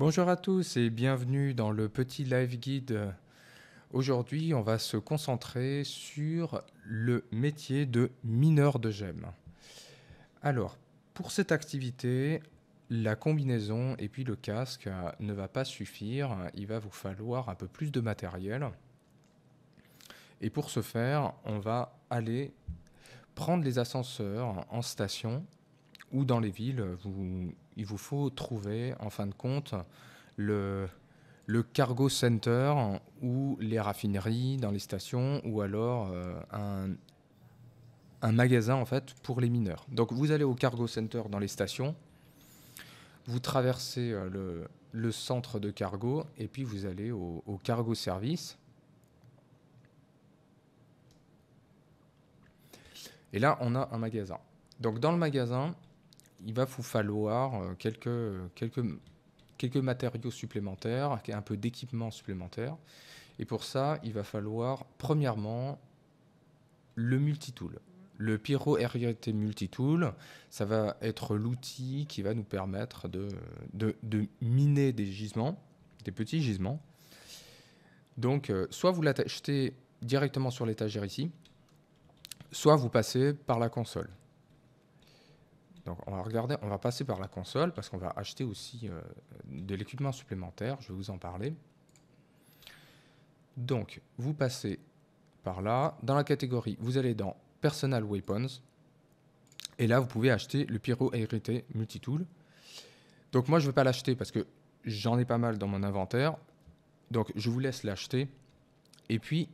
Bonjour à tous et bienvenue dans le petit live guide. Aujourd'hui, on va se concentrer sur le métier de mineur de gemmes. Alors, pour cette activité, la combinaison et puis le casque ne va pas suffire, il va vous falloir un peu plus de matériel. Et pour ce faire, on va aller prendre les ascenseurs en station ou dans les villes, vous il vous faut trouver, en fin de compte, le, cargo center ou les raffineries dans les stations ou alors euh, un, magasin en fait pour les mineurs. Donc vous allez au cargo center dans les stations, vous traversez euh, le, centre de cargo et puis vous allez au cargo service. Et là on a un magasin. Donc dans le magasin, il va vous falloir euh, quelques, quelques, quelques matériaux supplémentaires, un peu d'équipement supplémentaire. Et pour ça, il va falloir, premièrement, le multitool. Le Pyro RIT Multitool, ça va être l'outil qui va nous permettre de, de, miner des gisements, des petits gisements. Donc, euh, soit vous l'achetez directement sur l'étagère ici, soit vous passez par la console. Donc on va regarder, on va passer par la console parce qu'on va acheter aussi euh, de l'équipement supplémentaire, je vais vous en parler. Donc vous passez par là, dans la catégorie, vous allez dans Personal Weapons et là vous pouvez acheter le Pyro ART Multitool. Donc moi je ne vais pas l'acheter parce que j'en ai pas mal dans mon inventaire. Donc je vous laisse l'acheter et puis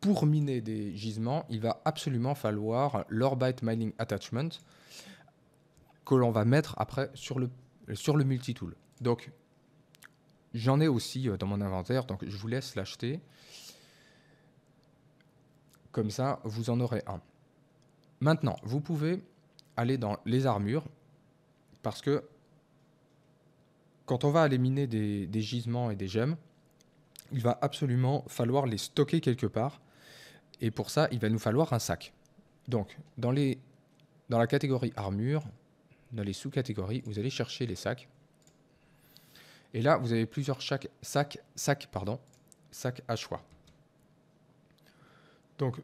pour miner des gisements, il va absolument falloir l'Orbite Mining Attachment que l'on va mettre après sur le, sur le multitool. Donc, j'en ai aussi euh, dans mon inventaire, donc je vous laisse l'acheter. Comme ça, vous en aurez un. Maintenant, vous pouvez aller dans les armures, parce que quand on va aller miner des, gisements et des gemmes, il va absolument falloir les stocker quelque part. Et pour ça, il va nous falloir un sac. Donc, dans, les, dans la catégorie armure, dans les sous-catégories, vous allez chercher les sacs. Et là, vous avez plusieurs sacs, sac, sac, pardon, sac à choix. Donc,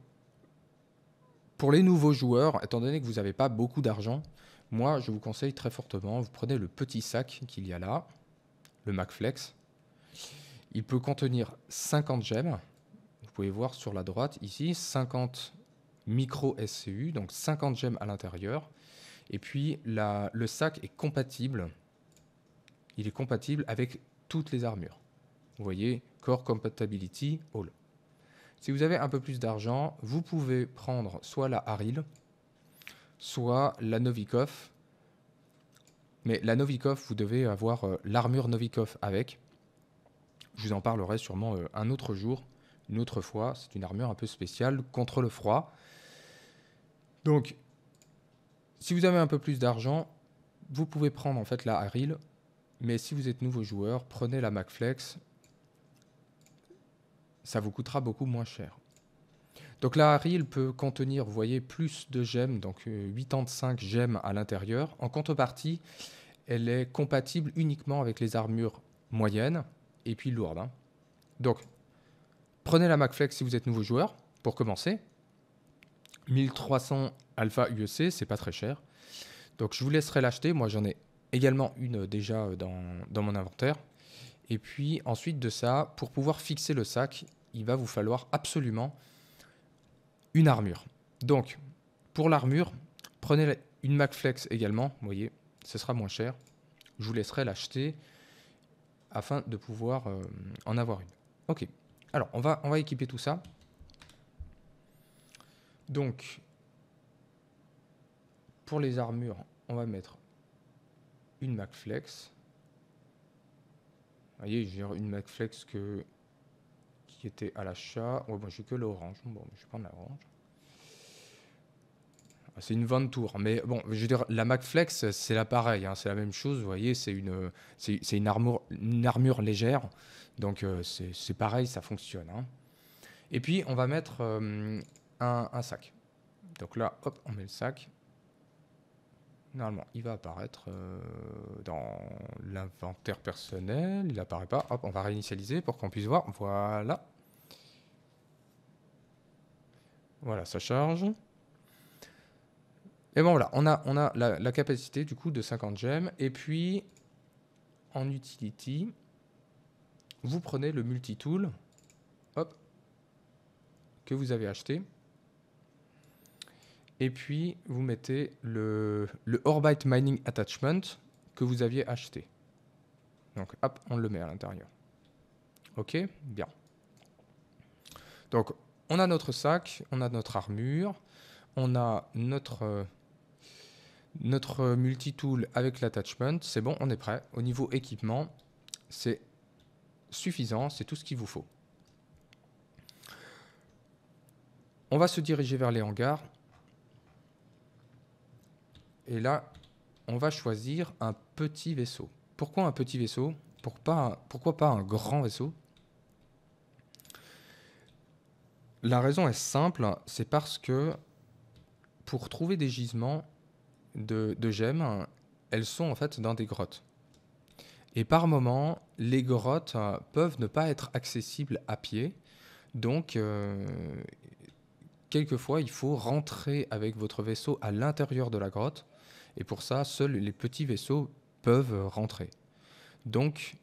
pour les nouveaux joueurs, étant donné que vous n'avez pas beaucoup d'argent, moi, je vous conseille très fortement, vous prenez le petit sac qu'il y a là, le MacFlex. Il peut contenir 50 gemmes. Vous pouvez voir sur la droite ici, 50 micro SCU, donc 50 gemmes à l'intérieur. Et puis, le sac est compatible. Il est compatible avec toutes les armures. Vous voyez, Core Compatibility All. Si vous avez un peu plus d'argent, vous pouvez prendre soit la Haril, soit la Novikov. Mais la Novikov, vous devez avoir euh, l'armure Novikov avec. Je vous en parlerai sûrement euh, un autre jour, une autre fois. C'est une armure un peu spéciale contre le froid. Donc, si vous avez un peu plus d'argent, vous pouvez prendre en fait la Haril, mais si vous êtes nouveau joueur, prenez la MacFlex. Ça vous coûtera beaucoup moins cher. Donc la Haril peut contenir, vous voyez, plus de gemmes, donc 85 euh, gemmes à l'intérieur. En contrepartie, elle est compatible uniquement avec les armures moyennes et puis lourdes. Hein. Donc, prenez la MacFlex si vous êtes nouveau joueur, pour commencer. 1300 Alpha UEC, c'est pas très cher. Donc je vous laisserai l'acheter. Moi, j'en ai également une euh, déjà euh, dans, mon inventaire. Et puis ensuite de ça, pour pouvoir fixer le sac, il va vous falloir absolument une armure. Donc pour l'armure, prenez une MacFlex également. Vous voyez, ce sera moins cher. Je vous laisserai l'acheter afin de pouvoir euh, en avoir une. Ok. Alors on va on va équiper tout ça. Donc pour les armures, on va mettre une MacFlex. Vous voyez, j'ai une MacFlex que, qui était à l'achat. Ouais, bon, j'ai que l'orange. Bon, je vais prendre l'orange. Ah, c'est une 20 tour. Mais bon, je veux dire, la MacFlex, c'est l'appareil. Hein, c'est la même chose, vous voyez. C'est une, c'est, une, armure, une armure légère. Donc euh, c'est, pareil, ça fonctionne. Hein. Et puis, on va mettre euh, un sac. Donc là, hop, on met le sac. Normalement, il va apparaître euh, dans l'inventaire personnel. Il n'apparaît pas. on va réinitialiser pour qu'on puisse voir. Voilà. Voilà, ça charge. Et bon, voilà, on a, on a la, capacité du coup de 50 gemmes. Et puis, en utility, vous prenez le multitool hop, que vous avez acheté. Et puis, vous mettez le, le Orbite Mining Attachment que vous aviez acheté. Donc, hop, on le met à l'intérieur. OK Bien. Donc, on a notre sac, on a notre armure, on a notre, euh, notre multitool avec l'attachment. C'est bon, on est prêt. Au niveau équipement, c'est suffisant, c'est tout ce qu'il vous faut. On va se diriger vers les hangars. Et là, on va choisir un petit vaisseau. Pourquoi un petit vaisseau Pourquoi pas un grand vaisseau La raison est simple, c'est parce que pour trouver des gisements de, gemmes, elles sont en fait dans des grottes. Et par moment, les grottes peuvent ne pas être accessibles à pied. Donc, euh, quelquefois, il faut rentrer avec votre vaisseau à l'intérieur de la grotte et pour ça, seuls les petits vaisseaux peuvent rentrer. Donc,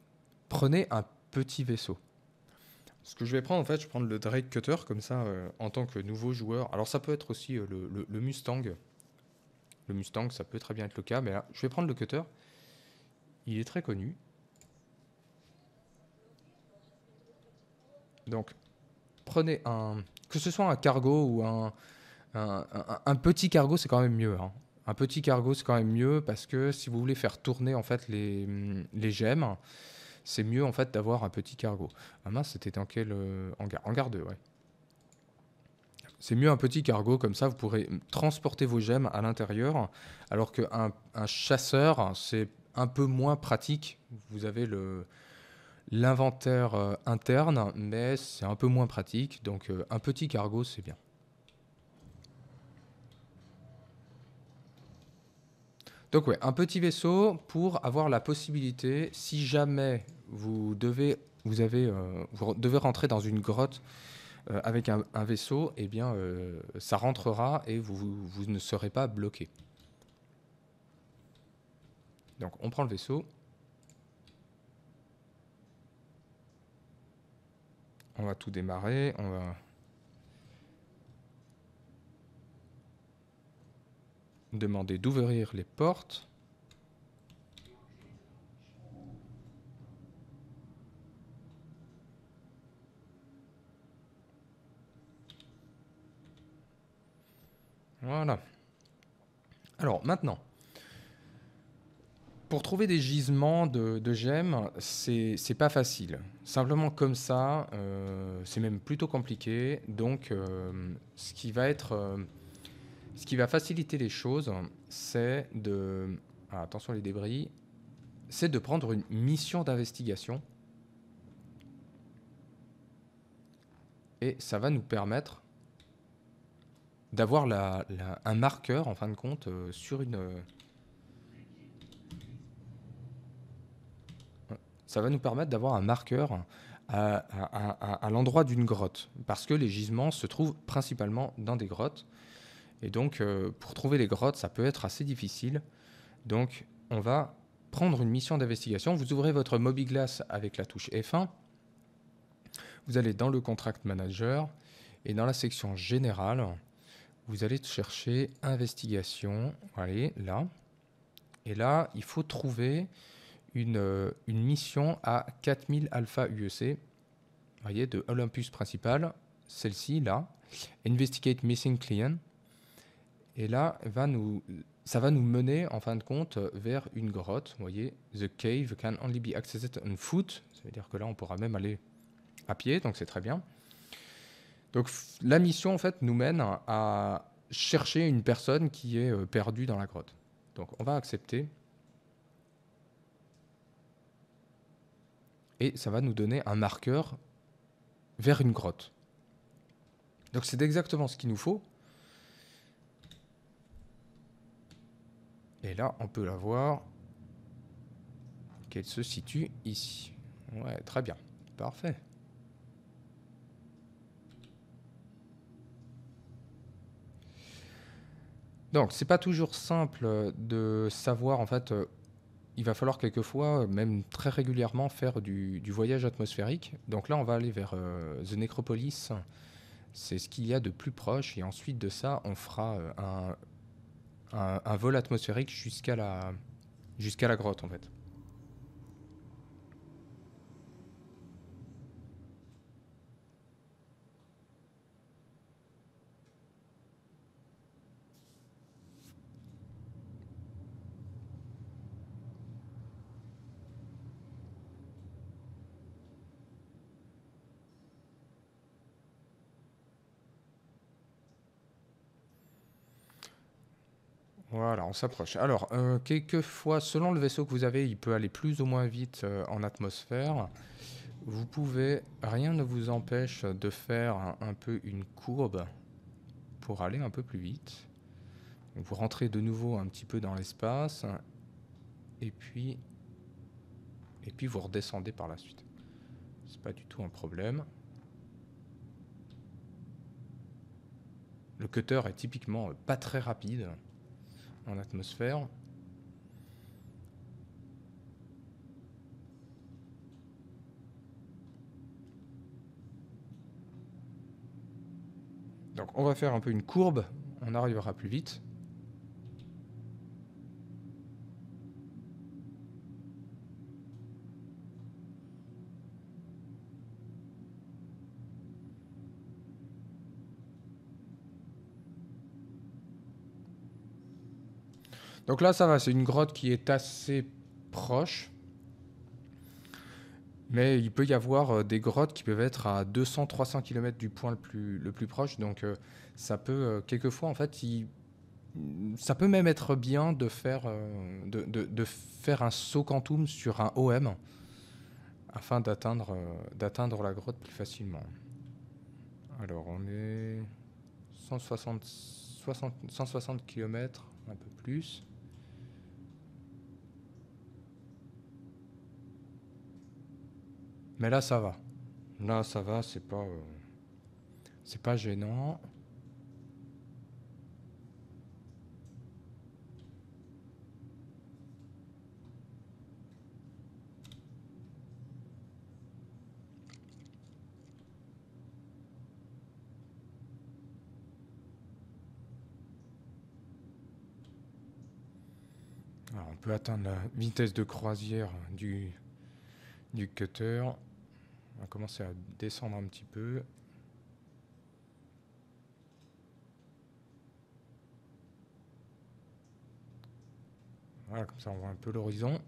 prenez un petit vaisseau. Ce que je vais prendre, en fait, je vais prendre le Drake Cutter, comme ça, euh, en tant que nouveau joueur. Alors, ça peut être aussi euh, le, Mustang. Le Mustang, ça peut très bien être le cas, mais là, je vais prendre le Cutter. Il est très connu. Donc, prenez un... Que ce soit un cargo ou un... Un, un petit cargo, c'est quand même mieux. Hein. Un petit cargo, c'est quand même mieux parce que si vous voulez faire tourner en fait les, gemmes, c'est mieux en fait d'avoir un petit cargo. Ah mince, c'était en quel euh, hangar 2, ouais. C'est mieux un petit cargo, comme ça vous pourrez transporter vos gemmes à l'intérieur, alors qu'un un chasseur, c'est un peu moins pratique. Vous avez le, l'inventaire euh, interne, mais c'est un peu moins pratique, donc euh, un petit cargo, c'est bien. Donc oui, un petit vaisseau pour avoir la possibilité, si jamais vous devez, vous avez, euh, vous devez rentrer dans une grotte euh, avec un, vaisseau, eh bien, euh, ça rentrera et vous, vous ne serez pas bloqué. Donc on prend le vaisseau. On va tout démarrer, on va demander d'ouvrir les portes. Voilà. Alors maintenant, pour trouver des gisements de, de gemmes, c'est pas facile. Simplement comme ça, euh, c'est même plutôt compliqué. Donc, euh, ce qui va être euh, ce qui va faciliter les choses, c'est de. Ah, attention les C'est de prendre une mission d'investigation. Et ça va nous permettre d'avoir un marqueur, en fin de compte, euh, sur une. Euh, ça va nous permettre d'avoir un marqueur à l'endroit d'une grotte, parce que les gisements se trouvent principalement dans des grottes. Et donc, euh, pour trouver les grottes, ça peut être assez difficile. Donc, on va prendre une mission d'investigation. Vous ouvrez votre MobiGlass avec la touche F1. Vous allez dans le Contract Manager et dans la section Générale, vous allez chercher Investigation. Allez, là. Et là, il faut trouver une, euh, une mission à 4000 alpha UEC. Vous voyez, de Olympus principal, celle-ci, là. Investigate Missing Client. Et là, va nous, ça va nous mener, en fin de compte, vers une grotte. Vous voyez, The cave can only be accessed on foot. Ça veut dire que là, on pourra même aller à pied, donc c'est très bien. Donc la mission, en fait, nous mène à chercher une personne qui est euh, perdue dans la grotte. Donc on va accepter. Et ça va nous donner un marqueur vers une grotte. Donc c'est exactement ce qu'il nous faut. Et là, on peut la voir qu'elle se situe ici. Ouais, très bien. Parfait. Donc, c'est pas toujours simple de savoir, en fait, euh, il va falloir quelquefois, euh, même très régulièrement, faire du, voyage atmosphérique. Donc là, on va aller vers euh, The Necropolis. C'est ce qu'il y a de plus proche. Et ensuite de ça, on fera un un, vol atmosphérique jusqu'à la, jusqu'à la grotte en fait. s'approche. Alors, euh, quelquefois, selon le vaisseau que vous avez, il peut aller plus ou moins vite euh, en atmosphère. Vous pouvez, rien ne vous empêche de faire un, un, peu une courbe pour aller un peu plus vite. Vous rentrez de nouveau un petit peu dans l'espace et puis, et puis vous redescendez par la suite. C'est pas du tout un problème. Le cutter est typiquement pas très rapide en atmosphère. Donc on va faire un peu une courbe, on arrivera plus vite. Donc là, ça va, c'est une grotte qui est assez proche. Mais il peut y avoir euh, des grottes qui peuvent être à 200-300 km du point le plus, proche. Donc euh, ça peut, euh, quelquefois, en fait, ça peut même être bien de faire, de, faire un saut quantum sur un OM afin d'atteindre d'atteindre la grotte plus facilement. Alors on est 160, 160 km, un peu plus. Mais là, ça va. Là, ça va, c'est pas. Euh, c'est pas gênant. on peut atteindre la vitesse de croisière du, du cutter. On va commencer à descendre un petit peu. Voilà, comme ça on voit un peu l'horizon.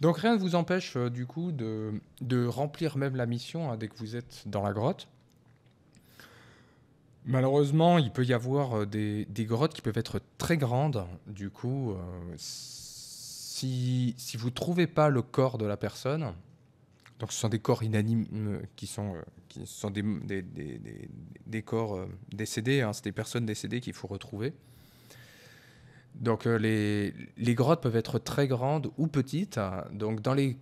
Donc rien ne vous empêche euh, du coup de, remplir même la mission hein, dès que vous êtes dans la grotte. Malheureusement, il peut y avoir euh, des, grottes qui peuvent être très grandes. Du coup, euh, si, vous ne trouvez pas le corps de la personne, donc ce sont des corps inanimes qui sont, qui sont des, corps décédés, hein, c'est des personnes décédées qu'il faut retrouver. Donc euh, les, grottes peuvent être très grandes ou petites. Donc dans les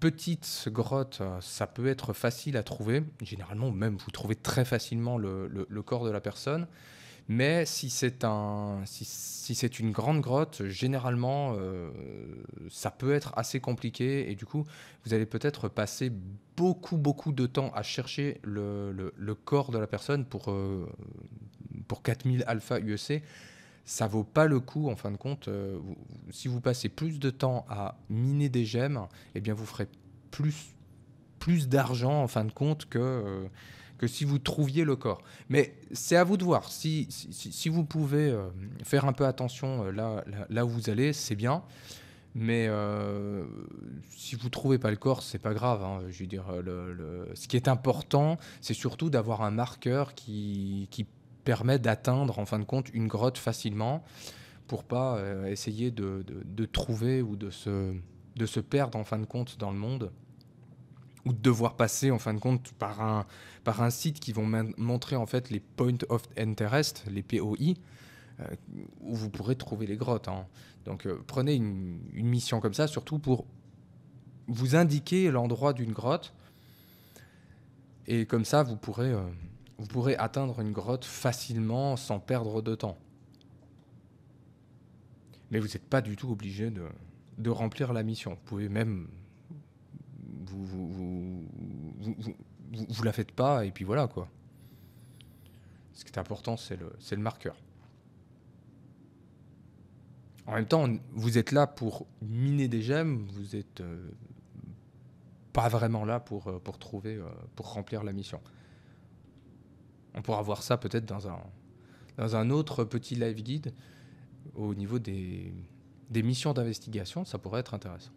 petites grottes, euh, ça peut être facile à trouver. Généralement, même vous trouvez très facilement le, corps de la personne. Mais si c'est un, si, une grande grotte, généralement, euh, ça peut être assez compliqué et du coup, vous allez peut-être passer beaucoup, beaucoup de temps à chercher le, corps de la personne pour, pour 4000 alpha UEC ça vaut pas le coup en fin de compte. Euh, si vous passez plus de temps à miner des gemmes, eh bien vous ferez plus, plus d'argent en fin de compte que, euh, que si vous trouviez le corps. Mais c'est à vous de voir. Si, si, vous pouvez euh, faire un peu attention là, là, où vous allez, c'est bien. Mais si vous trouvez pas le corps, c'est pas grave. Hein. Je veux dire, ce qui est important, c'est surtout d'avoir un marqueur qui, qui permet d'atteindre en fin de compte une grotte facilement pour pas euh, essayer de, de, trouver ou de se, de se perdre en fin de compte dans le monde ou de devoir passer en fin de compte par un, par un site qui vont montrer en fait les points of Interest, les POI, euh, où vous pourrez trouver les grottes. Hein. Donc euh, prenez une, une, mission comme ça, surtout pour vous indiquer l'endroit d'une grotte. Et comme ça, vous pourrez vous pourrez atteindre une grotte facilement sans perdre de temps. Mais vous n'êtes pas du tout obligé de, remplir la mission. Vous pouvez même... Vous vous, la faites pas et puis voilà quoi. Ce qui est important, c'est le, marqueur. En même temps, vous êtes là pour miner des gemmes, vous n'êtes euh, pas vraiment là pour euh, trouver, euh, pour remplir la mission. On pourra voir ça peut-être dans un, dans un autre petit live guide au niveau des, missions d'investigation, ça pourrait être intéressant.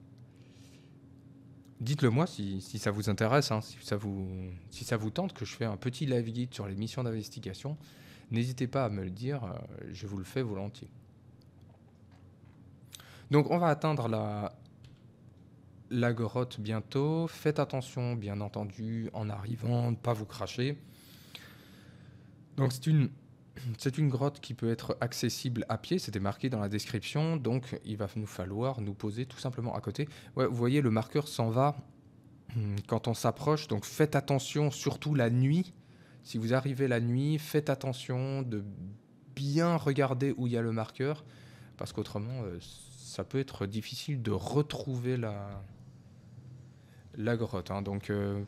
Dites-le moi si, ça vous intéresse, hein. si, ça vous, si ça vous tente que je fais un petit live guide sur les missions d'investigation. N'hésitez pas à me le dire, euh, je vous le fais volontiers. Donc on va atteindre la, la bientôt. Faites attention, bien entendu, en arrivant, ne pas vous cracher. Donc c'est une c'est une grotte qui peut être accessible à pied, c'était marqué dans la description, donc il va nous falloir nous poser tout simplement à côté. vous voyez, le marqueur s'en va quand on s'approche, donc faites attention, surtout la nuit. Si vous arrivez la nuit, faites attention de bien regarder où il y a le marqueur, parce qu'autrement, euh, ça peut être difficile de retrouver la, la grotte. Hein. donc euh,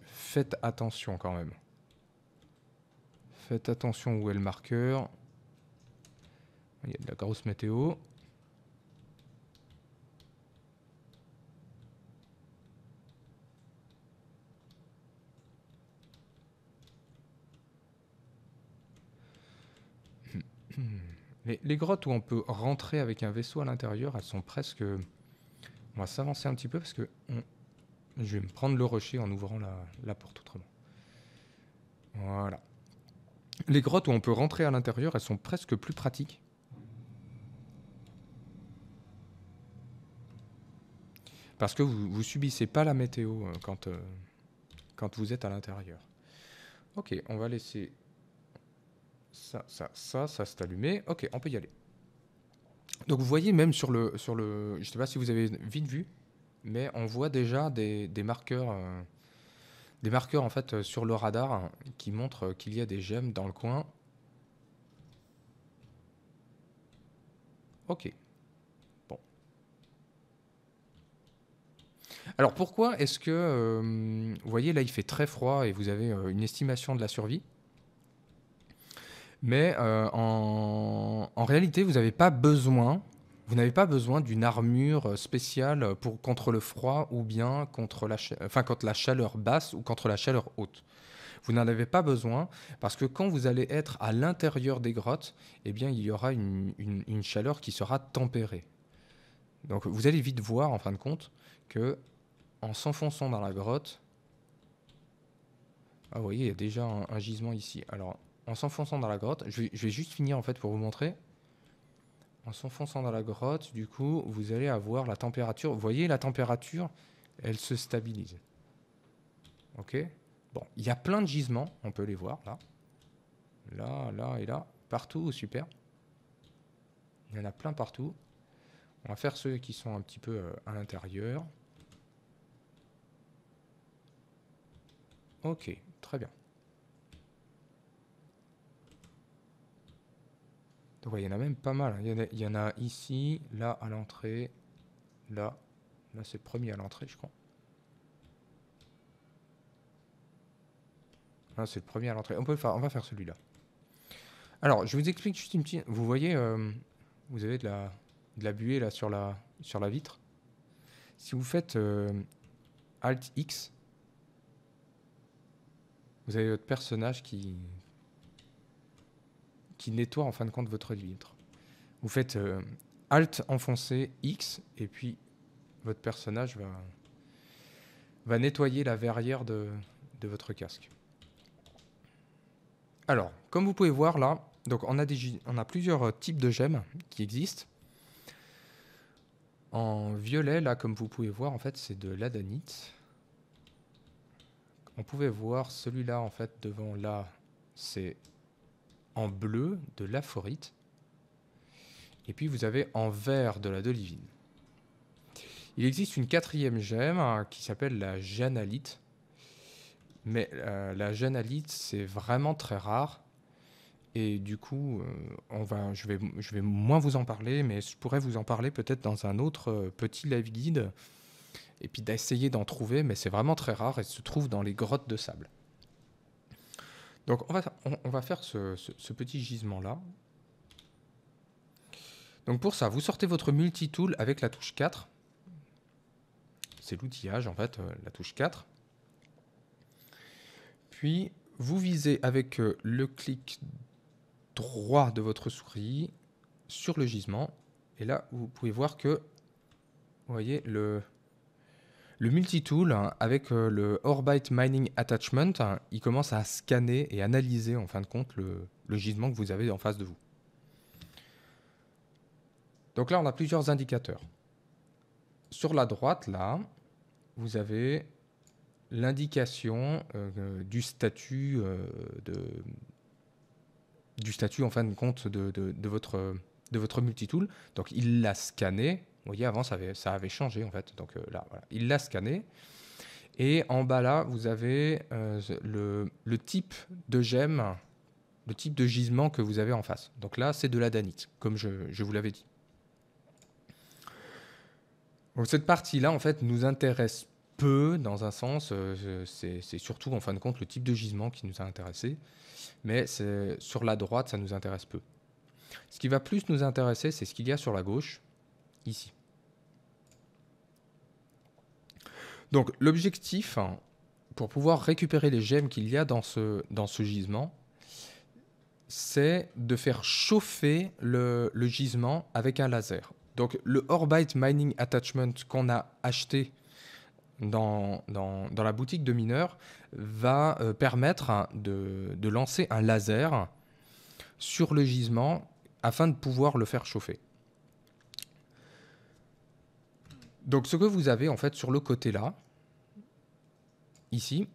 faites attention quand même. Faites attention où est le marqueur. Il y a de la grosse météo. Les, grottes où on peut rentrer avec un vaisseau à l'intérieur, elles sont presque... On va s'avancer un petit peu parce que je vais me prendre le rocher en ouvrant la, la porte autrement. Voilà les grottes où on peut rentrer à l'intérieur, elles sont presque plus pratiques. Parce que vous ne subissez pas la météo euh, quand, euh, quand vous êtes à l'intérieur. Ok, on va laisser ça, ça, ça, ça s'est allumé. Ok, on peut y aller. Donc vous voyez même sur le... Sur le je ne sais pas si vous avez vite vu, mais on voit déjà des, marqueurs... Euh, des marqueurs en fait euh, sur le radar hein, qui montrent euh, qu'il y a des gemmes dans le coin. Ok. Bon. Alors pourquoi est-ce que, euh, vous voyez là il fait très froid et vous avez une estimation de la survie mais en, en, réalité, vous n'avez pas besoin vous n'avez pas besoin d'une armure euh, spéciale euh, pour, contre le froid ou bien contre la, enfin, la chaleur basse ou contre la chaleur haute. Vous n'en avez pas besoin parce que quand vous allez être à l'intérieur des grottes, eh bien, il y aura une, chaleur qui sera tempérée. Donc vous allez vite voir en fin de compte que en s'enfonçant dans la grotte, ah vous voyez, il y a déjà un, gisement ici. Alors en s'enfonçant dans la grotte, je vais, je vais juste finir en fait pour vous montrer en s'enfonçant dans la grotte, du coup, vous allez avoir la température. Vous voyez, la température, elle se stabilise. OK Bon, il y a plein de gisements, on peut les voir là. Là, là et là. Partout, super. Il y en a plein partout. On va faire ceux qui sont un petit peu euh, à l'intérieur. Ok, très bien. Donc il y en a même pas mal. Hein. Il y en a, ici, là à l'entrée, là. Là c'est le premier à l'entrée je crois. Là c'est le premier à l'entrée. On, on va faire celui-là. Alors je vous explique juste une petite... Vous voyez, euh, vous avez de la, la buée là sur la, sur la vitre. Si vous faites euh, Alt X, vous avez votre personnage qui qui nettoie en fin de compte votre livre. Vous faites euh, Alt enfoncé X et puis votre personnage va, nettoyer la verrière de, votre casque. Alors, comme vous pouvez voir là, donc on a, on a plusieurs euh, types de gemmes qui existent. En violet, là, comme vous pouvez voir, en fait, c'est de l'adanite. On pouvait voir celui-là, en fait, devant là, c'est en bleu de l'aphorite. Et puis vous avez en vert de la dolivine. Il existe une quatrième gemme hein, qui s'appelle la janalite. Mais euh, la janalite, c'est vraiment très rare. Et du coup, euh, on va, je, vais, je vais moins vous en parler, mais je pourrais vous en parler peut-être dans un autre euh, petit live guide. Et puis d'essayer d'en trouver, mais c'est vraiment très rare et se trouve dans les grottes de sable. Donc on va, on, va faire ce, petit gisement-là. Donc pour ça, vous sortez votre multi-tool avec la touche 4. C'est l'outillage en fait, euh, la touche 4. Puis vous visez avec euh, le clic droit de votre souris sur le gisement. Et là, vous pouvez voir que, vous voyez, le, le multitool, avec euh, le Orbite Mining Attachment, il commence à scanner et analyser en fin de compte le, gisement que vous avez en face de vous. Donc là, on a plusieurs indicateurs. Sur la droite, là, vous avez l'indication euh, euh, du statut en fin de compte de, votre, de votre multitool. Donc il l'a scanné, vous voyez, avant, ça avait, changé, en fait. Donc euh, là, il l'a scanné. Et en bas, là, vous avez euh, le, type de gemme, le type de gisement que vous avez en face. Donc là, c'est de la danite, comme je, vous l'avais dit. Donc cette partie-là, en fait, nous intéresse peu, dans un sens. Euh, c'est surtout, en fin de compte, le type de gisement qui nous a intéressé. Mais sur la droite, ça nous intéresse peu. Ce qui va plus nous intéresser, c'est ce qu'il y a sur la gauche ici. Donc l'objectif, hein, pour pouvoir récupérer les gemmes qu'il y a dans ce, dans ce gisement, c'est de faire chauffer le, gisement avec un laser. Donc le Orbite Mining Attachment qu'on a acheté dans, dans, la boutique de mineurs va euh, permettre hein, de lancer un laser sur le gisement afin de pouvoir le faire chauffer. Donc ce que vous avez en fait sur le côté là, ici,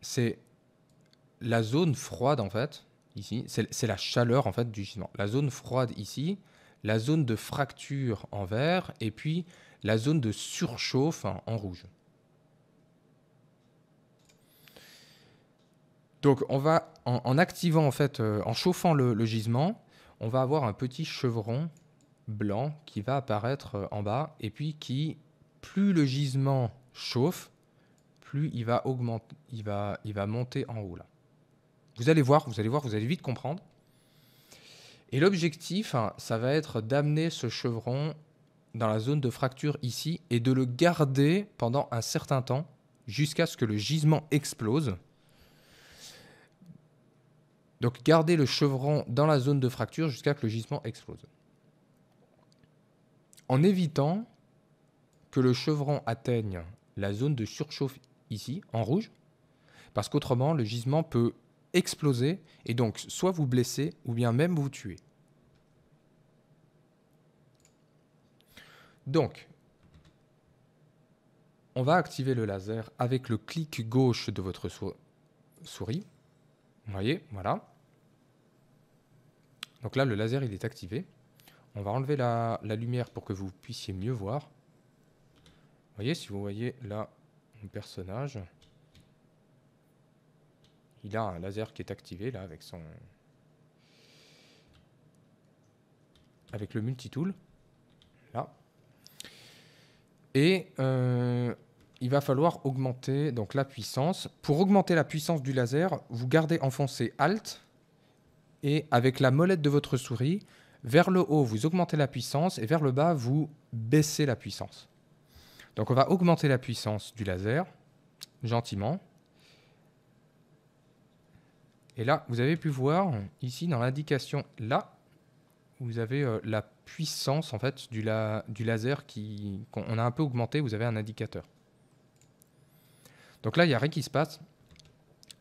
c'est la zone froide en fait, ici, c'est la chaleur en fait du gisement. La zone froide ici, la zone de fracture en vert, et puis la zone de surchauffe en rouge. Donc on va, en, activant en fait, euh, en chauffant le, gisement, on va avoir un petit chevron blanc qui va apparaître euh, en bas et puis qui plus le gisement chauffe, plus il va augmenter, il va, il va monter en haut Vous allez voir, vous allez voir, vous allez vite comprendre. Et l'objectif, hein, ça va être d'amener ce chevron dans la zone de fracture ici et de le garder pendant un certain temps jusqu'à ce que le gisement explose. Donc garder le chevron dans la zone de fracture jusqu'à ce que le gisement explose. En évitant le chevron atteigne la zone de surchauffe ici, en rouge, parce qu'autrement, le gisement peut exploser et donc soit vous blesser ou bien même vous tuer. Donc, on va activer le laser avec le clic gauche de votre souris. voyez, voilà. Donc là, le laser, il est activé. On va enlever la lumière pour que vous puissiez mieux voir voyez, si vous voyez là mon personnage, il a un laser qui est activé là avec son avec le multitool là et euh, il va falloir augmenter donc la puissance pour augmenter la puissance du laser vous gardez enfoncé alt et avec la molette de votre souris vers le haut vous augmentez la puissance et vers le bas vous baissez la puissance donc on va augmenter la puissance du laser, gentiment. Et là, vous avez pu voir, ici, dans l'indication là, vous avez euh, la puissance en fait du, laser qui qu'on a un peu augmenté, vous avez un indicateur. Donc là, il n'y a rien qui se passe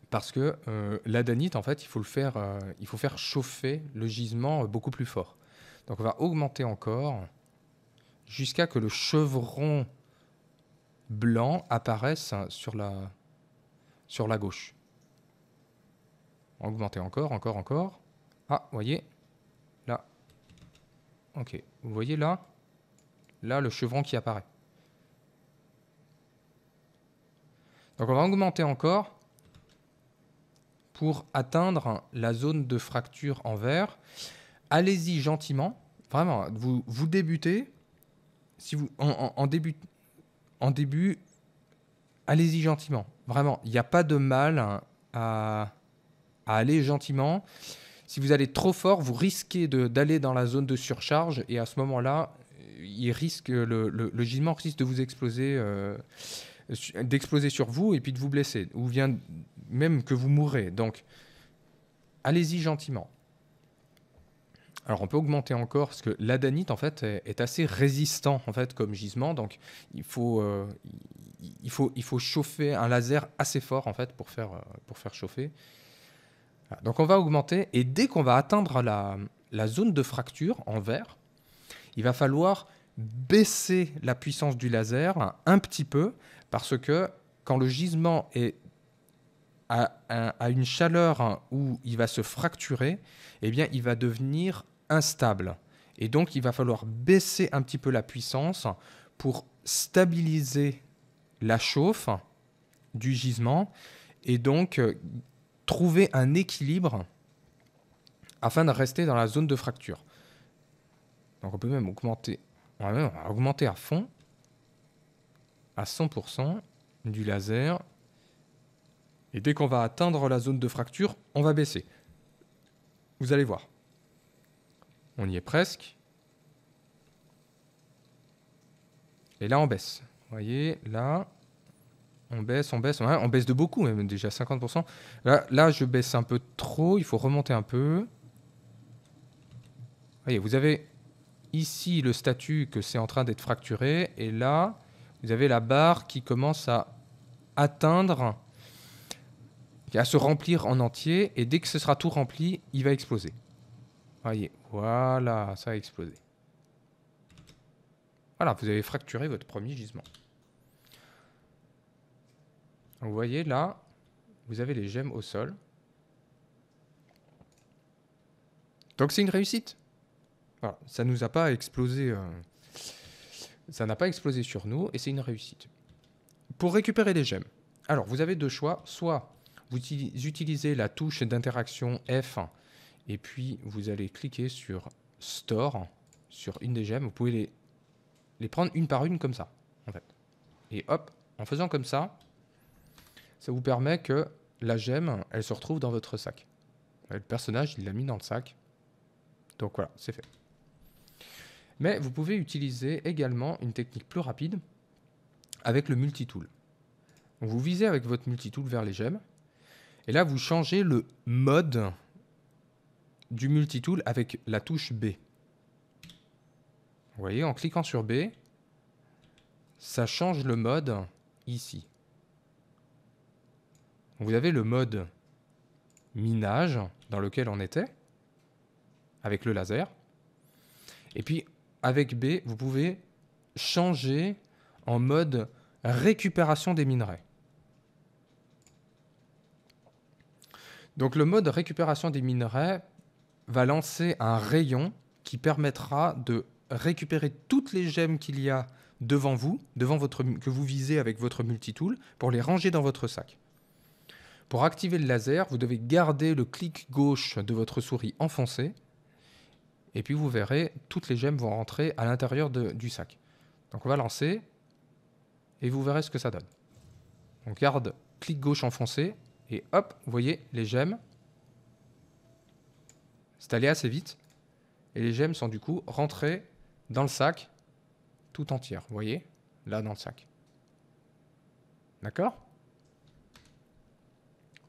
parce que euh, la danite, en fait, il faut, le faire, euh, il faut faire chauffer le gisement beaucoup plus fort. Donc on va augmenter encore jusqu'à que le chevron blancs apparaissent hein, sur la, sur la gauche. Augmenter encore, encore, encore. Ah, vous voyez, là. Ok, vous voyez là, là le chevron qui apparaît. Donc on va augmenter encore pour atteindre la zone de fracture en vert. Allez-y gentiment, vraiment, vous, vous débutez, si vous, en, en, en début, allez-y gentiment. Vraiment, il n'y a pas de mal hein, à, aller gentiment. Si vous allez trop fort, vous risquez d'aller dans la zone de surcharge et à ce moment-là, il risque le, le, gisement risque de vous exploser, euh, d'exploser sur vous et puis de vous blesser ou bien même que vous mourrez. Donc, allez-y gentiment. Alors on peut augmenter encore parce que l'adanite en fait est, assez résistant en fait comme gisement donc il faut, euh, il faut il faut chauffer un laser assez fort en fait pour faire euh, pour faire chauffer. Donc on va augmenter et dès qu'on va atteindre la, zone de fracture en vert, il va falloir baisser la puissance du laser un petit peu parce que quand le gisement est à, une chaleur où il va se fracturer, eh bien il va devenir instable. Et donc, il va falloir baisser un petit peu la puissance pour stabiliser la chauffe du gisement et donc euh, trouver un équilibre afin de rester dans la zone de fracture. Donc on peut même augmenter, même augmenter à fond, à 100% du laser. Et dès qu'on va atteindre la zone de fracture, on va baisser. Vous allez voir. On y est presque. Et là, on baisse. Vous voyez, là, on baisse, on baisse, on baisse de beaucoup, même déjà 50%. Là, là, je baisse un peu trop, il faut remonter un peu. Vous voyez, vous avez ici le statut que c'est en train d'être fracturé, et là, vous avez la barre qui commence à atteindre, à se remplir en entier, et dès que ce sera tout rempli, il va exploser. Voyez, voilà, ça a explosé. Voilà, vous avez fracturé votre premier gisement. vous voyez là, vous avez les gemmes au sol. Donc c'est une réussite. Voilà, ça nous a pas explosé. Euh, ça n'a pas explosé sur nous et c'est une réussite. Pour récupérer les gemmes, alors vous avez deux choix. Soit vous utilisez la touche d'interaction F et puis, vous allez cliquer sur Store, sur une des gemmes. Vous pouvez les, prendre une par une comme ça, Et hop, en faisant comme ça, ça vous permet que la gemme, elle se retrouve dans votre sac. Le personnage, il l'a mis dans le sac. Donc voilà, c'est fait. Mais vous pouvez utiliser également une technique plus rapide avec le multitool. Vous visez avec votre multitool vers les gemmes. Et là, vous changez le mode du multitool avec la touche B. Vous voyez, en cliquant sur B, ça change le mode ici. Vous avez le mode minage dans lequel on était, avec le laser. Et puis, avec B, vous pouvez changer en mode récupération des minerais. Donc le mode récupération des minerais va lancer un rayon qui permettra de récupérer toutes les gemmes qu'il y a devant vous, devant votre, que vous visez avec votre multitool, pour les ranger dans votre sac. Pour activer le laser, vous devez garder le clic gauche de votre souris enfoncé, et puis vous verrez, toutes les gemmes vont rentrer à l'intérieur du sac. Donc on va lancer, et vous verrez ce que ça donne. On garde clic gauche enfoncé, et hop, vous voyez, les gemmes c'est allé assez vite. Et les gemmes sont du coup rentrées dans le sac tout entière. Vous voyez Là, dans le sac. D'accord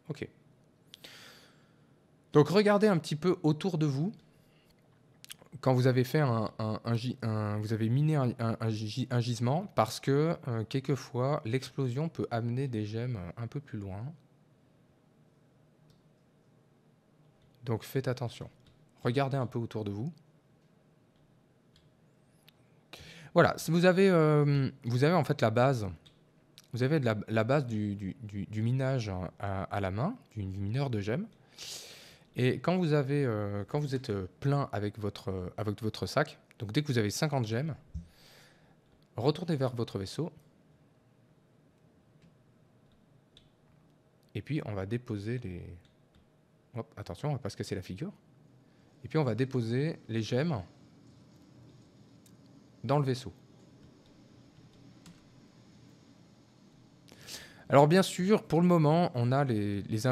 Ok. Donc regardez un petit peu autour de vous. Quand vous avez fait un, vous avez miné un, gisement, parce que euh, quelquefois l'explosion peut amener des gemmes un peu plus loin. Donc faites attention. Regardez un peu autour de vous. Voilà, vous avez, euh, vous avez en fait la base. Vous avez la, base du, minage à, la main, du, mineur de gemmes. Et quand vous, avez, euh, quand vous êtes euh, plein avec votre, avec votre sac, donc dès que vous avez 50 gemmes, retournez vers votre vaisseau. Et puis on va déposer les... attention, on va pas se casser la figure. Et puis on va déposer les gemmes dans le vaisseau. Alors bien sûr, pour le moment, on a les, les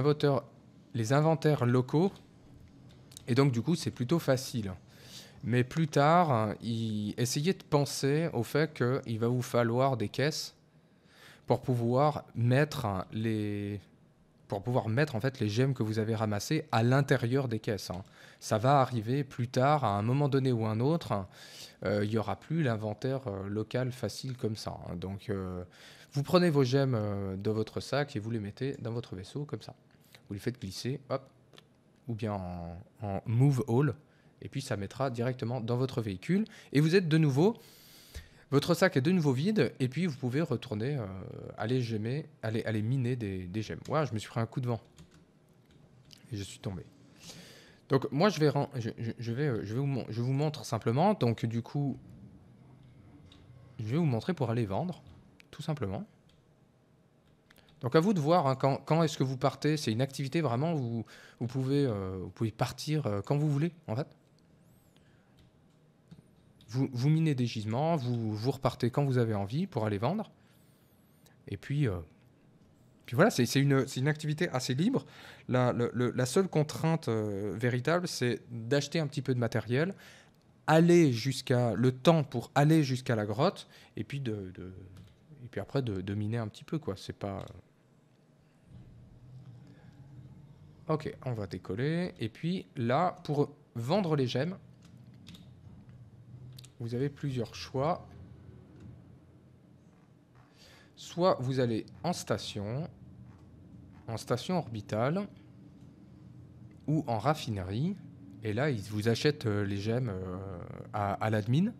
inventaires locaux. Et donc du coup, c'est plutôt facile. Mais plus tard, il, essayez de penser au fait qu'il va vous falloir des caisses pour pouvoir mettre les, pour pouvoir mettre en fait les gemmes que vous avez ramassées à l'intérieur des caisses. Hein. Ça va arriver plus tard, à un moment donné ou un autre, euh, il n'y aura plus l'inventaire euh, local facile comme ça. Hein. Donc euh, vous prenez vos gemmes de votre sac et vous les mettez dans votre vaisseau comme ça. Vous les faites glisser, hop, ou bien en move all, et puis ça mettra directement dans votre véhicule. Et vous êtes de nouveau votre sac est de nouveau vide et puis vous pouvez retourner, euh, aller, gemmer, aller, miner des, des gemmes. je me suis pris un coup de vent. Et je suis tombé. Donc moi je vais, je, je, vais, euh, je, vais vous, je vous montre simplement. Donc du coup, je vais vous montrer pour aller vendre, tout simplement. Donc à vous de voir hein, quand, est-ce que vous partez. C'est une activité vraiment où vous, pouvez, euh, vous pouvez partir quand vous voulez en fait vous, minez des gisements, vous, vous repartez quand vous avez envie pour aller vendre. Et puis, euh, puis voilà, c'est une, une, activité assez libre. La, la seule contrainte euh, véritable, c'est d'acheter un petit peu de matériel, aller jusqu'à le temps pour aller jusqu'à la grotte, et puis, de, et puis après de, de, miner un petit peu. quoi. C'est pas. Ok, on va décoller. Et puis là, pour vendre les gemmes, vous avez plusieurs choix. Soit vous allez en station, en station orbitale, ou en raffinerie, et là, ils vous achètent euh, les gemmes euh, à, à l'admin.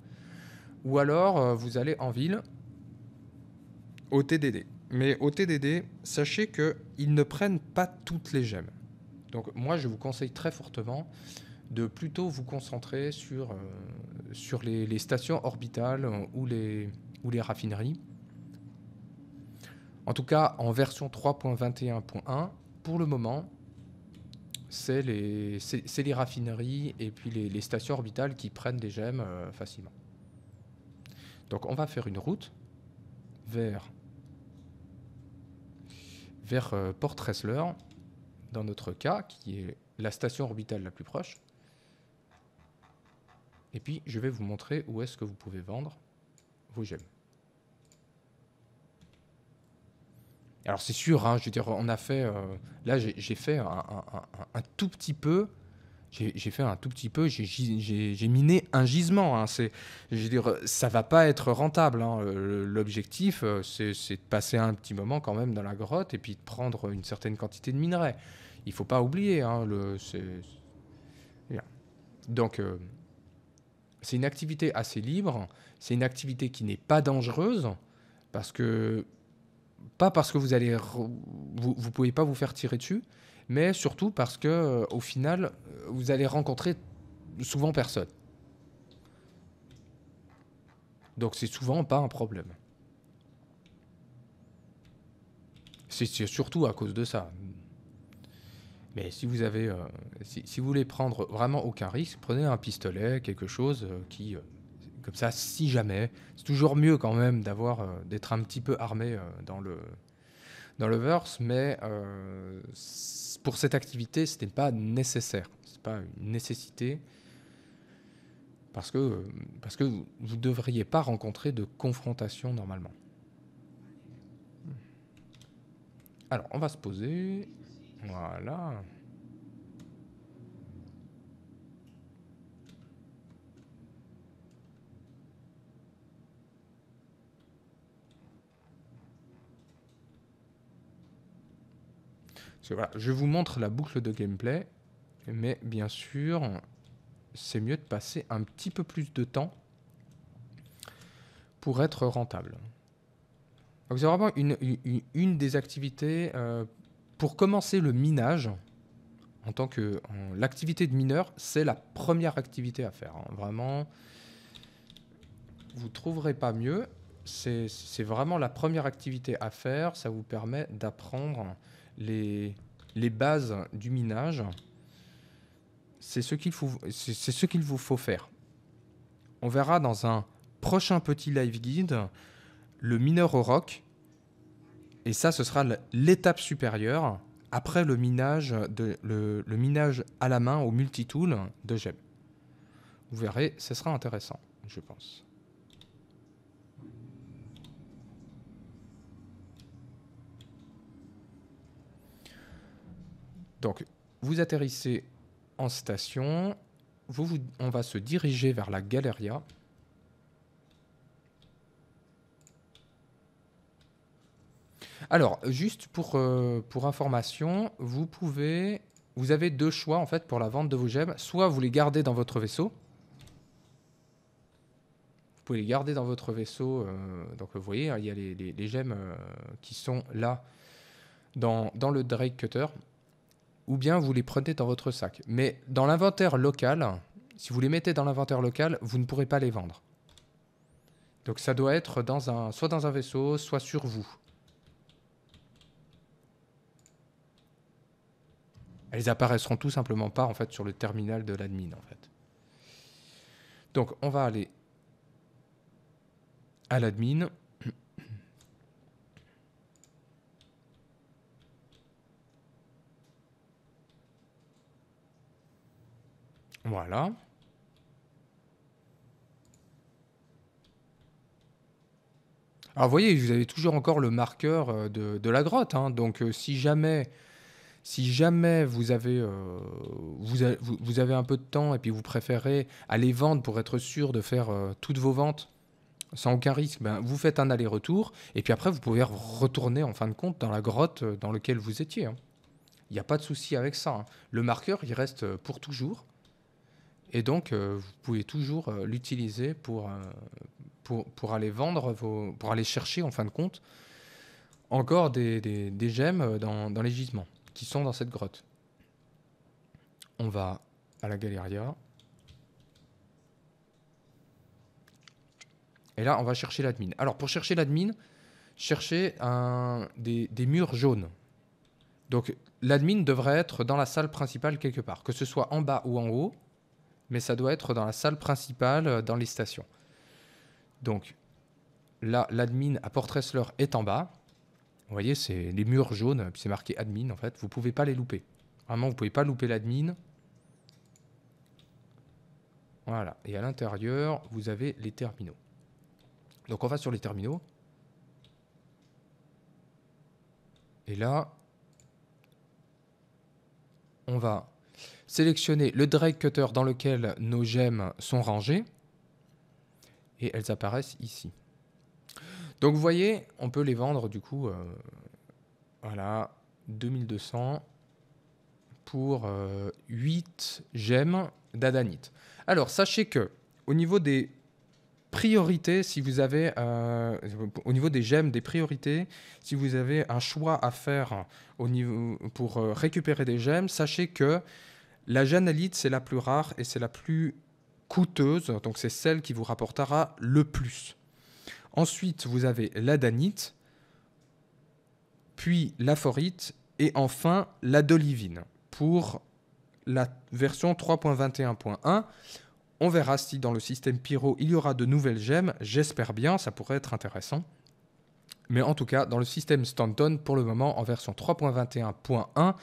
Ou alors, euh, vous allez en ville, au TDD. Mais au TDD, sachez qu'ils ne prennent pas toutes les gemmes. Donc moi, je vous conseille très fortement de plutôt vous concentrer sur, euh, sur les, stations orbitales euh, ou les, ou les raffineries. En tout cas, en version 3.21.1, pour le moment, c'est les, les, raffineries et puis les, stations orbitales qui prennent des gemmes euh, facilement. Donc on va faire une route vers, vers Port dans notre cas, qui est la station orbitale la plus proche. Et puis, je vais vous montrer où est-ce que vous pouvez vendre vos gemmes. Alors c'est sûr, hein, je veux dire, on a fait, euh, là j'ai fait un, tout petit peu, j'ai fait un tout petit peu, j'ai miné un gisement. Hein, c'est, dire, ça va pas être rentable. Hein, l'objectif, euh, c'est de passer un petit moment quand même dans la grotte et puis de prendre une certaine quantité de minerais. Il faut pas oublier. Hein, Donc euh, c'est une activité assez libre, c'est une activité qui n'est pas dangereuse, parce que, pas parce que vous allez, vous, vous pouvez pas vous faire tirer dessus, mais surtout parce que, euh, au final, euh, vous allez rencontrer souvent personne. Donc c'est souvent pas un problème. C'est surtout à cause de ça. Mais si vous avez, euh, si, vous voulez prendre vraiment aucun risque, prenez un pistolet, quelque chose euh, qui, euh, comme ça, si jamais, c'est toujours mieux quand même d'avoir, d'être un petit peu armé dans le dans le verse, mais pour cette activité, ce n'est pas nécessaire, c'est pas une nécessité. Parce que, parce que vous ne devriez pas rencontrer de confrontation normalement. Alors, on va se poser. Voilà. je vous montre la boucle de gameplay, mais bien sûr, c'est mieux de passer un petit peu plus de temps pour être rentable. c'est vraiment une, des activités euh, pour commencer le minage, en tant que l'activité de mineur, c'est la première activité à faire. Hein. Vraiment, vous trouverez pas mieux. C'est vraiment la première activité à faire. Ça vous permet d'apprendre les, les bases du minage. C'est ce qu'il faut c'est ce qu'il vous faut faire. On verra dans un prochain petit live guide le mineur au rock et ça, ce sera l'étape supérieure après le minage, de, le, à la main au multitool de Gem. Vous verrez, ce sera intéressant, je pense. Donc, vous atterrissez en station. Vous, on va se diriger vers la Galeria. Alors, juste euh, pour, information, vous pouvez, vous avez deux choix en fait pour la vente de vos gemmes. Soit vous les gardez dans votre vaisseau. Vous pouvez les garder dans votre vaisseau. Euh, donc, vous voyez, hein, il y a les, gemmes euh, qui sont là dans, le Drake Cutter. Ou bien vous les prenez dans votre sac. Mais dans l'inventaire local, si vous les mettez dans l'inventaire local, vous ne pourrez pas les vendre. Donc ça doit être dans un, soit dans un vaisseau, soit sur vous. elles apparaîtront tout simplement pas en fait sur le terminal de l'admin en fait. Donc on va aller à l'admin. Voilà. Alors vous voyez, vous avez toujours encore le marqueur euh, de, la grotte. Hein. Donc euh, si jamais si jamais vous avez, euh, vous, avez un peu de temps et puis vous préférez aller vendre pour être sûr de faire euh, toutes vos ventes sans aucun risque, ben, vous faites un aller-retour et puis après vous pouvez retourner en fin de compte dans la grotte euh, dans laquelle vous étiez. Hein. Il n'y a pas de souci avec ça. Hein. Le marqueur, il reste pour toujours. Et donc, vous pouvez toujours l'utiliser pour, pour, aller vendre, vos, pour aller chercher en fin de compte encore des, gemmes dans, dans, les gisements qui sont dans cette grotte. On va à la Galeria. Et là, on va chercher l'admin. Alors, pour chercher l'admin, chercher des, des murs jaunes. Donc, l'admin devrait être dans la salle principale quelque part, que ce soit en bas ou en haut, mais ça doit être dans la salle principale, euh, dans les stations. Donc, là, l'admin à Portressler est en bas. Vous voyez, c'est les murs jaunes, puis c'est marqué admin en fait. Vous pouvez pas les louper. Vraiment, vous pouvez pas louper l'admin. Voilà. Et à l'intérieur, vous avez les terminaux. Donc on va sur les terminaux. Et là, on va sélectionner le drag cutter dans lequel nos gemmes sont rangées. Et elles apparaissent ici. Donc vous voyez, on peut les vendre du coup, euh, voilà, 2200 pour 8 euh, gemmes d'adanite. Alors sachez que au niveau des priorités, si vous avez, euh, au niveau des gemmes, des priorités, si vous avez un choix à faire au niveau, pour récupérer des gemmes, sachez que la janalite, c'est la plus rare et c'est la plus coûteuse, donc c'est celle qui vous rapportera le plus. Ensuite, vous avez l'adanite, puis l'aphorite et enfin la dolivine pour la version 3.21.1. On verra si dans le système Pyro il y aura de nouvelles gemmes. J'espère bien, ça pourrait être intéressant. Mais en tout cas, dans le système Stanton, pour le moment, en version 3.21.1,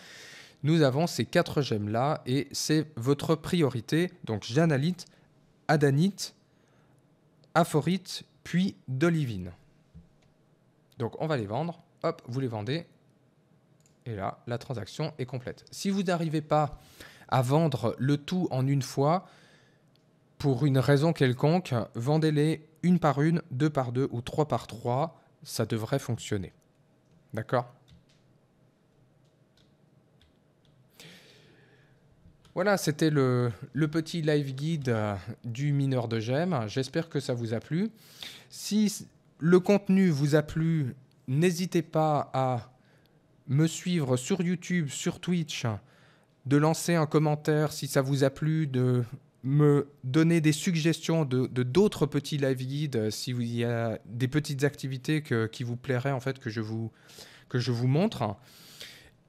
nous avons ces quatre gemmes-là et c'est votre priorité. Donc, Janalite, Adanite, Aphorite puis d'olivine. Donc on va les vendre, hop, vous les vendez, et là, la transaction est complète. Si vous n'arrivez pas à vendre le tout en une fois, pour une raison quelconque, vendez-les une par une, deux par deux ou trois par trois, ça devrait fonctionner. D'accord Voilà, c'était le, petit live guide euh, du mineur de gemmes. J'espère que ça vous a plu. Si le contenu vous a plu, n'hésitez pas à me suivre sur YouTube, sur Twitch, de lancer un commentaire si ça vous a plu, de me donner des suggestions de d'autres petits live guides euh, si il y a des petites activités qui vous plairaient en fait que je vous que je vous montre.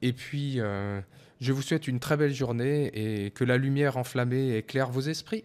Et puis euh, je vous souhaite une très belle journée et que la lumière enflammée éclaire vos esprits.